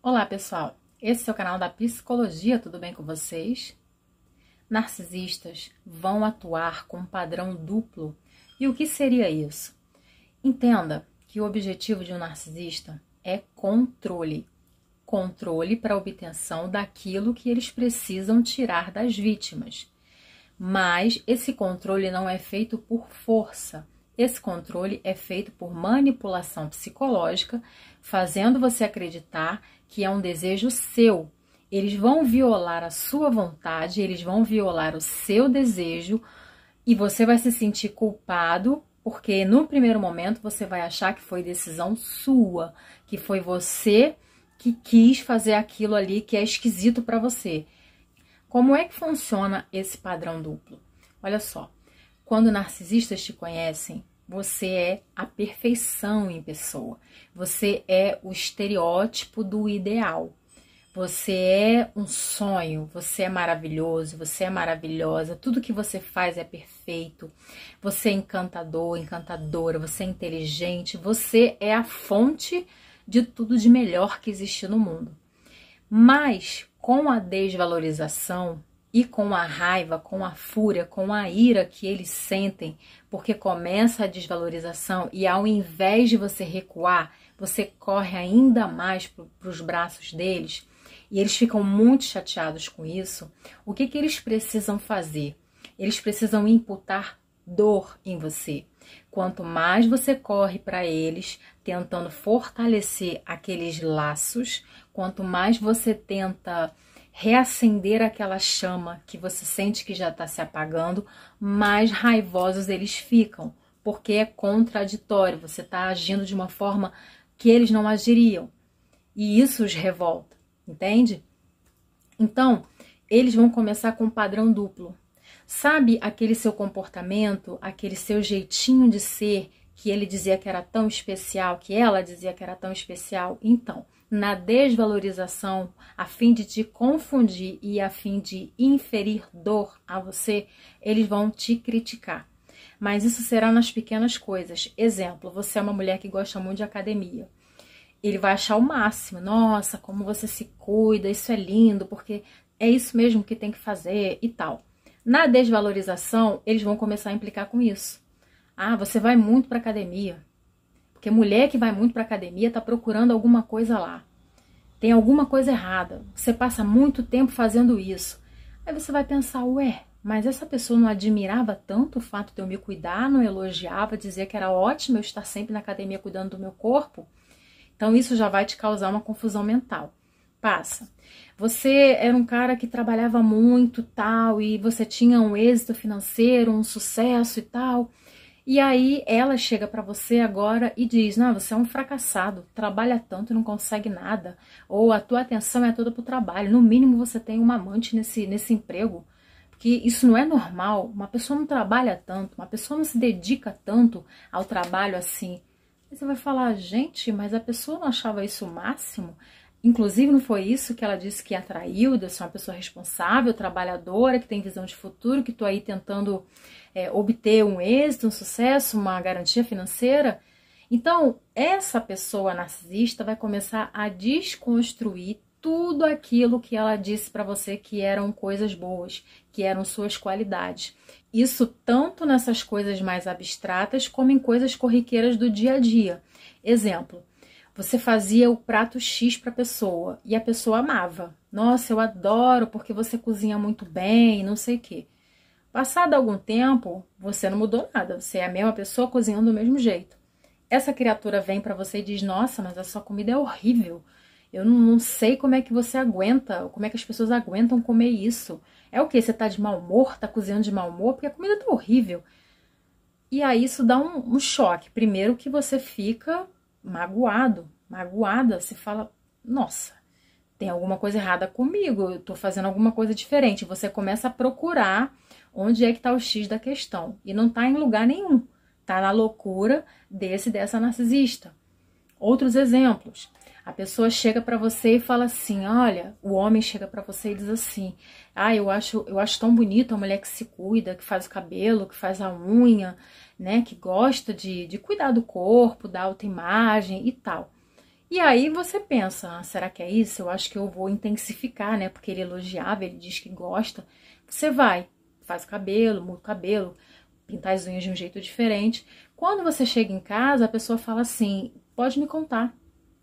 Olá, pessoal. Esse é o canal da Psicologia, tudo bem com vocês? Narcisistas vão atuar com um padrão duplo. E o que seria isso? Entenda que o objetivo de um narcisista é controle. Controle para obtenção daquilo que eles precisam tirar das vítimas. Mas esse controle não é feito por força. Esse controle é feito por manipulação psicológica, fazendo você acreditar que é um desejo seu. Eles vão violar a sua vontade, eles vão violar o seu desejo e você vai se sentir culpado, porque no primeiro momento você vai achar que foi decisão sua, que foi você que quis fazer aquilo ali que é esquisito para você. Como é que funciona esse padrão duplo? Olha só, quando narcisistas te conhecem, você é a perfeição em pessoa. Você é o estereótipo do ideal. Você é um sonho, você é maravilhoso, você é maravilhosa, tudo que você faz é perfeito. Você é encantador, encantadora, você é inteligente, você é a fonte de tudo de melhor que existe no mundo. Mas com a desvalorização e com a raiva, com a fúria, com a ira que eles sentem, porque começa a desvalorização e ao invés de você recuar, você corre ainda mais para os braços deles e eles ficam muito chateados com isso. O que, que eles precisam fazer? Eles precisam imputar dor em você. Quanto mais você corre para eles, tentando fortalecer aqueles laços, quanto mais você tenta reacender aquela chama que você sente que já está se apagando, mais raivosos eles ficam, porque é contraditório, você está agindo de uma forma que eles não agiriam. E isso os revolta, entende? Então, eles vão começar com um padrão duplo. Sabe aquele seu comportamento, aquele seu jeitinho de ser que ele dizia que era tão especial, que ela dizia que era tão especial? Então, na desvalorização a fim de te confundir e a fim de inferir dor a você, eles vão te criticar. Mas isso será nas pequenas coisas. Exemplo, você é uma mulher que gosta muito de academia. Ele vai achar o máximo. Nossa, como você se cuida, isso é lindo, porque é isso mesmo que tem que fazer e tal. Na desvalorização, eles vão começar a implicar com isso. Ah, você vai muito para academia. Porque mulher que vai muito para academia está procurando alguma coisa lá. Tem alguma coisa errada. Você passa muito tempo fazendo isso. Aí você vai pensar, ué, mas essa pessoa não admirava tanto o fato de eu me cuidar, não elogiava, dizia que era ótimo eu estar sempre na academia cuidando do meu corpo? Então isso já vai te causar uma confusão mental. Passa. Você era um cara que trabalhava muito, tal, e você tinha um êxito financeiro, um sucesso e tal. E aí ela chega para você agora e diz: "Não, você é um fracassado, trabalha tanto e não consegue nada, ou a tua atenção é toda pro trabalho. No mínimo você tem uma amante nesse nesse emprego, porque isso não é normal. Uma pessoa não trabalha tanto, uma pessoa não se dedica tanto ao trabalho assim. você vai falar, gente, mas a pessoa não achava isso o máximo? Inclusive, não foi isso que ela disse que atraiu, de ser uma pessoa responsável, trabalhadora, que tem visão de futuro, que estou aí tentando é, obter um êxito, um sucesso, uma garantia financeira. Então, essa pessoa narcisista vai começar a desconstruir tudo aquilo que ela disse para você que eram coisas boas, que eram suas qualidades. Isso tanto nessas coisas mais abstratas como em coisas corriqueiras do dia a dia. Exemplo, você fazia o prato X para a pessoa e a pessoa amava. Nossa, eu adoro porque você cozinha muito bem, não sei o quê. Passado algum tempo, você não mudou nada, você é a mesma pessoa cozinhando do mesmo jeito. Essa criatura vem para você e diz: Nossa, mas a sua comida é horrível. Eu não, não, sei como é que você aguenta, como é que as pessoas aguentam comer isso. É o que? Você tá de mau humor, tá cozinhando de mau humor, porque a comida tá horrível. E aí isso dá um, um choque. Primeiro que você fica magoado, magoada, você fala: nossa, tem alguma coisa errada comigo, eu tô fazendo alguma coisa diferente. Você começa a procurar onde é que tá o X da questão. E não tá em lugar nenhum. Tá na loucura desse dessa narcisista. Outros exemplos. A pessoa chega para você e fala assim: "Olha, o homem chega para você e diz assim: "Ah, eu acho, eu acho tão bonita a mulher que se cuida, que faz o cabelo, que faz a unha, né, que gosta de, de cuidar do corpo, da autoimagem e tal". E aí você pensa, ah, será que é isso? Eu acho que eu vou intensificar, né? Porque ele elogiava, ele diz que gosta. Você vai, faz o cabelo, muda o cabelo, pintar as unhas de um jeito diferente. Quando você chega em casa, a pessoa fala assim: pode me contar.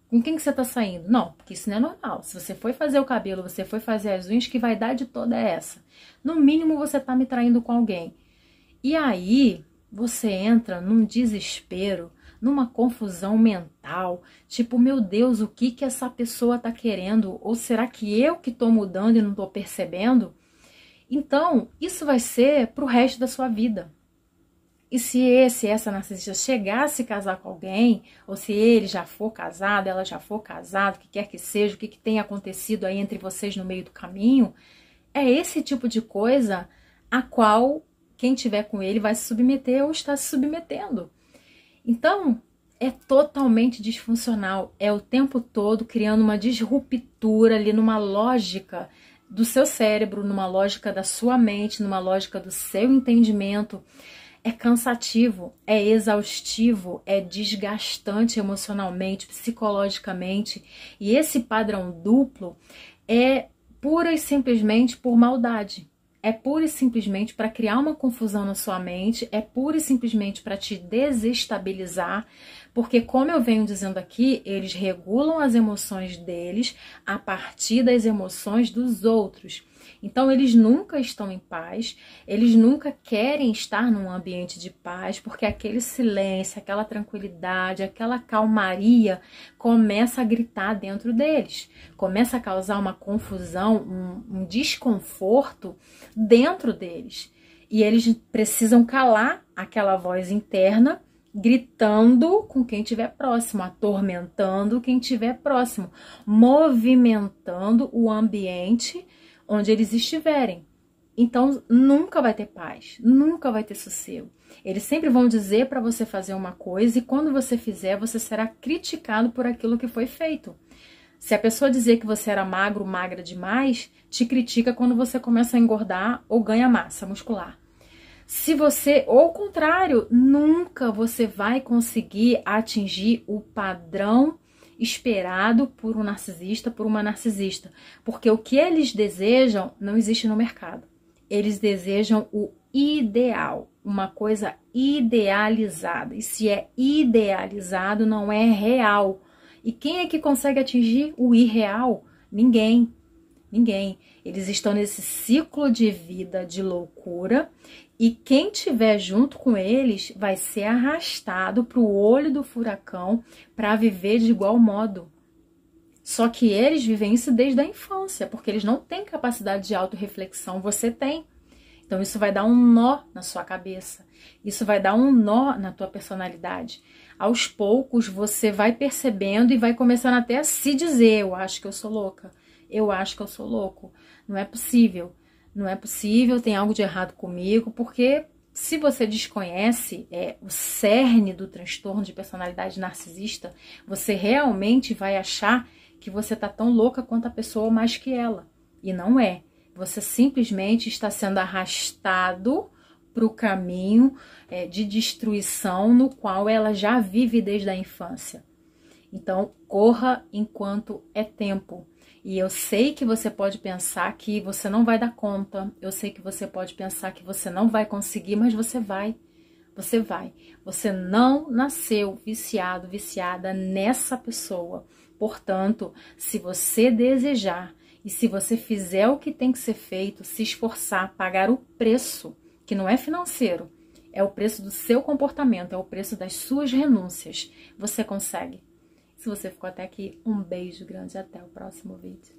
Com quem que você tá saindo? Não, porque isso não é normal. Se você foi fazer o cabelo, você foi fazer as unhas, que vaidade toda é essa? No mínimo, você tá me traindo com alguém. E aí, você entra num desespero numa confusão mental, tipo, meu Deus, o que que essa pessoa tá querendo? Ou será que eu que tô mudando e não tô percebendo? Então, isso vai ser pro resto da sua vida. E se esse, essa narcisista chegar a se casar com alguém, ou se ele já for casado, ela já for casada, o que quer que seja, o que, que tem acontecido aí entre vocês no meio do caminho, é esse tipo de coisa a qual quem tiver com ele vai se submeter ou está se submetendo. Então, é totalmente disfuncional, é o tempo todo criando uma disruptura ali numa lógica do seu cérebro, numa lógica da sua mente, numa lógica do seu entendimento. É cansativo, é exaustivo, é desgastante emocionalmente, psicologicamente, e esse padrão duplo é pura e simplesmente por maldade é pura e simplesmente para criar uma confusão na sua mente, é pura e simplesmente para te desestabilizar, porque, como eu venho dizendo aqui, eles regulam as emoções deles a partir das emoções dos outros. Então eles nunca estão em paz, eles nunca querem estar num ambiente de paz, porque aquele silêncio, aquela tranquilidade, aquela calmaria começa a gritar dentro deles, começa a causar uma confusão, um, um desconforto dentro deles. E eles precisam calar aquela voz interna gritando com quem estiver próximo, atormentando quem estiver próximo, movimentando o ambiente onde eles estiverem. Então nunca vai ter paz, nunca vai ter sossego. Eles sempre vão dizer para você fazer uma coisa e quando você fizer, você será criticado por aquilo que foi feito. Se a pessoa dizer que você era magro, magra demais, te critica quando você começa a engordar ou ganha massa muscular. Se você, ou o contrário, nunca você vai conseguir atingir o padrão esperado por um narcisista, por uma narcisista, porque o que eles desejam não existe no mercado. Eles desejam o ideal, uma coisa idealizada. E se é idealizado, não é real. E quem é que consegue atingir o irreal? Ninguém. Ninguém. Eles estão nesse ciclo de vida de loucura e quem tiver junto com eles vai ser arrastado para o olho do furacão para viver de igual modo. Só que eles vivem isso desde a infância, porque eles não têm capacidade de autorreflexão, você tem. Então isso vai dar um nó na sua cabeça, isso vai dar um nó na tua personalidade. Aos poucos você vai percebendo e vai começando até a se dizer, eu acho que eu sou louca, eu acho que eu sou louco, não é possível não é possível, tem algo de errado comigo, porque se você desconhece é, o cerne do transtorno de personalidade narcisista, você realmente vai achar que você está tão louca quanto a pessoa ou mais que ela. E não é. Você simplesmente está sendo arrastado para o caminho é, de destruição no qual ela já vive desde a infância. Então, corra enquanto é tempo. E eu sei que você pode pensar que você não vai dar conta, eu sei que você pode pensar que você não vai conseguir, mas você vai. Você vai. Você não nasceu viciado, viciada nessa pessoa. Portanto, se você desejar e se você fizer o que tem que ser feito, se esforçar, pagar o preço, que não é financeiro, é o preço do seu comportamento, é o preço das suas renúncias, você consegue. Se você ficou até aqui, um beijo grande e até o próximo vídeo.